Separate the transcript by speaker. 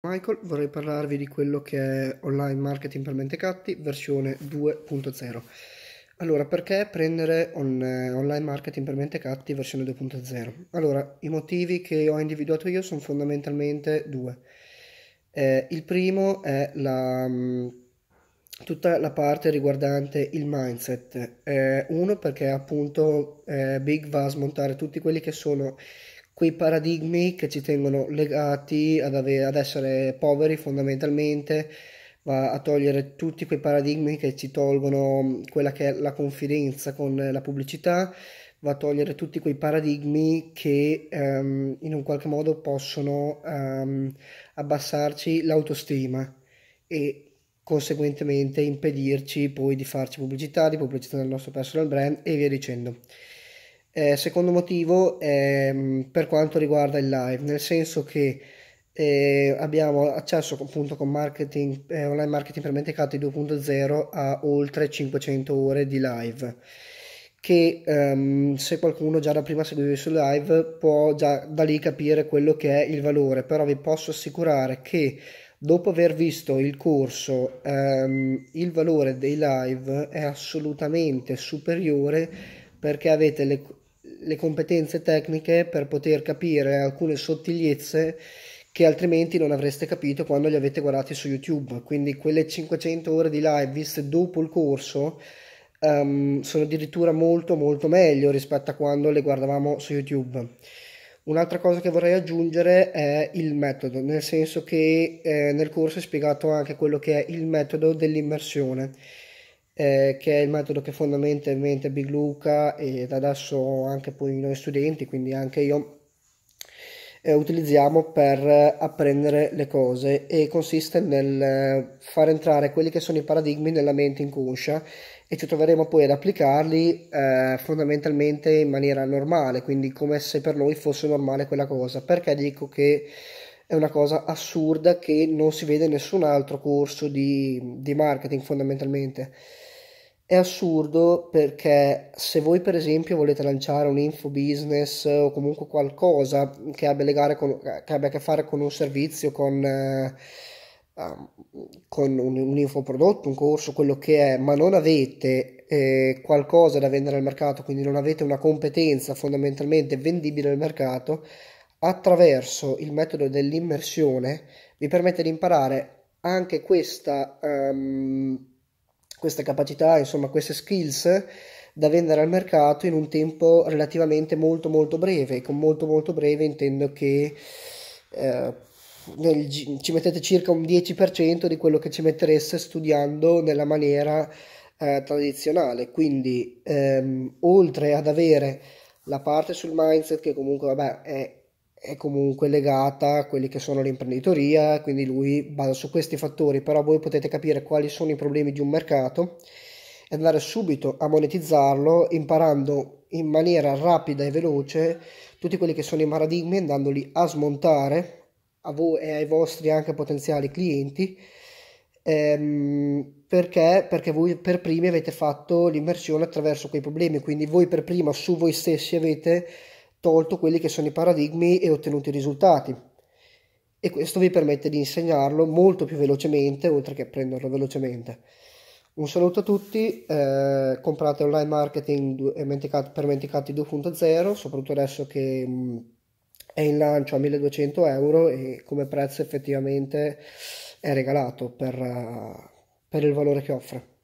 Speaker 1: Michael vorrei parlarvi di quello che è Online Marketing per Mentecatti versione 2.0. Allora, perché prendere on, Online Marketing per Mentecatti versione 2.0? Allora, i motivi che ho individuato io sono fondamentalmente due. Eh, il primo è la, tutta la parte riguardante il mindset. Eh, uno perché appunto eh, Big va a smontare tutti quelli che sono quei paradigmi che ci tengono legati ad, avere, ad essere poveri fondamentalmente, va a togliere tutti quei paradigmi che ci tolgono mm, quella che è la confidenza con la pubblicità, va a togliere tutti quei paradigmi che um, in un qualche modo possono um, abbassarci l'autostima e conseguentemente impedirci poi di farci pubblicità, di pubblicità il nostro personal brand e via dicendo. Eh, secondo motivo è ehm, per quanto riguarda il live, nel senso che eh, abbiamo accesso appunto con marketing, eh, online marketing per mercati 2.0 a oltre 500 ore di live che ehm, se qualcuno già da prima seguivi su live può già da lì capire quello che è il valore, però vi posso assicurare che dopo aver visto il corso ehm, il valore dei live è assolutamente superiore perché avete le, le competenze tecniche per poter capire alcune sottigliezze che altrimenti non avreste capito quando li avete guardati su YouTube. Quindi quelle 500 ore di live viste dopo il corso um, sono addirittura molto molto meglio rispetto a quando le guardavamo su YouTube. Un'altra cosa che vorrei aggiungere è il metodo, nel senso che eh, nel corso è spiegato anche quello che è il metodo dell'immersione eh, che è il metodo che fondamentalmente Big Luca ed adesso anche poi noi studenti, quindi anche io, eh, utilizziamo per apprendere le cose e consiste nel eh, far entrare quelli che sono i paradigmi nella mente inconscia e ci troveremo poi ad applicarli eh, fondamentalmente in maniera normale, quindi come se per noi fosse normale quella cosa. Perché dico che è una cosa assurda che non si vede in nessun altro corso di, di marketing fondamentalmente. È assurdo perché se voi per esempio volete lanciare un info business o comunque qualcosa che abbia, con, che, abbia a che fare con un servizio, con, eh, um, con un, un infoprodotto, un corso, quello che è, ma non avete eh, qualcosa da vendere al mercato, quindi non avete una competenza fondamentalmente vendibile al mercato, attraverso il metodo dell'immersione vi permette di imparare anche questa... Um, queste capacità, insomma queste skills da vendere al mercato in un tempo relativamente molto molto breve. Con molto molto breve intendo che eh, nel, ci mettete circa un 10% di quello che ci mettereste studiando nella maniera eh, tradizionale. Quindi ehm, oltre ad avere la parte sul mindset che comunque vabbè è è comunque legata a quelli che sono l'imprenditoria, quindi lui basa su questi fattori, però voi potete capire quali sono i problemi di un mercato e andare subito a monetizzarlo imparando in maniera rapida e veloce tutti quelli che sono i paradigmi andandoli a smontare a voi e ai vostri anche potenziali clienti ehm, perché? perché voi per primi avete fatto l'immersione attraverso quei problemi quindi voi per prima su voi stessi avete tolto quelli che sono i paradigmi e ottenuti i risultati. E questo vi permette di insegnarlo molto più velocemente, oltre che prenderlo velocemente. Un saluto a tutti, eh, comprate online marketing eh, per Menticati 2.0, soprattutto adesso che mh, mm, è in lancio a 1200 euro e come prezzo effettivamente è regalato per, uh, per il valore che offre.